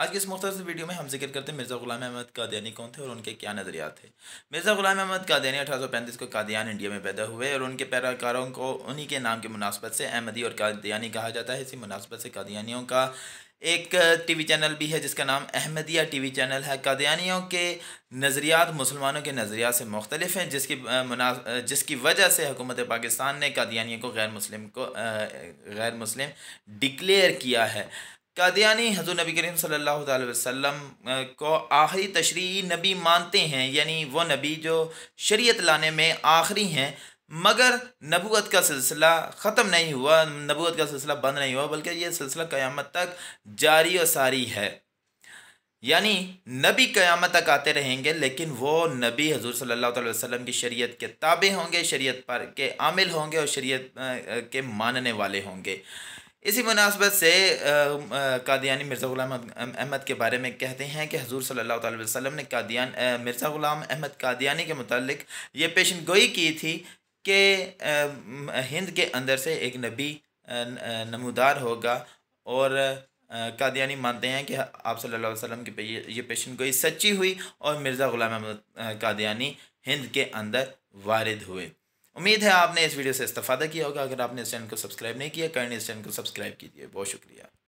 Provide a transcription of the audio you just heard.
आज के इस मुख्तर वीडियो में हम जिक्र करते हैं मिर्ज़ा गुलाम अहमद कादियानी कौन थे और उनके क्या नज़रियात थे मिर्ज़ा गुलाम अहमद कादियानी अठारह सौ पैंतीस को कादियान इंडिया में पैदा हुए और उनके पैराकारों को उन्हीं के नाम की मुनासबत से अहमदी और कादियानी कहा जाता है इसी मुनासबत से कादियानियों का एक टीवी चैनल भी है जिसका नाम अहमदिया टीवी चैनल है कादियानियों के नज़रियात मुसलमानों के नज़रियात से मुख्तलिफ हैं जिसकी मुना जिसकी वजह से हुकूमत पाकिस्तान ने कादियानियों को गैर मुस्लिम को गैर मुस्लिम डिक्लेयर किया है कादियानी हजू नबी करीम सल्लल्लाहु अलैहि वसल्लम को आखिरी तशरी नबी मानते हैं यानी वो नबी जो शरीयत लाने में आखिरी हैं मगर नबूत का सिलसिला ख़त्म नहीं हुआ नबूत का सिलसिला बंद नहीं हुआ बल्कि ये सिलसिला क़यामत तक जारी और सारी है यानी नबी क़यामत तक आते रहेंगे लेकिन वो नबी हजूर सल्लल्लाहु अलैहि वसल्लम की शरीयत के ताबे होंगे शरीयत पर के आमिल होंगे और शरीयत के मानने वाले होंगे इसी मुनासबत से कादियानी मिर्ज़ा ग़ुलाम अहमद के बारे में कहते हैं कि हजूर अलैहि वसम ने कादियान मिर्ज़ा ग़ुलाम अहमद कादियानी के मतलब ये पेशन गोई की थी कि हिंद के अंदर से एक नबी नमूदार होगा और कादियानी मानते हैं कि आप सल्लल्लाहु अलैहि वसल्लम की ये पेशन गोई सच्ची हुई और मिर्ज़ा ग़ुलाम अहमद कादियानी हिंद के अंदर वारिद हुए उम्मीद है आपने इस वीडियो से इस्तेफादा किया होगा अगर आपने इस चैनल को सब्सक्राइब नहीं किया करें इस चैनल को सब्सक्राइब कीजिए बहुत शुक्रिया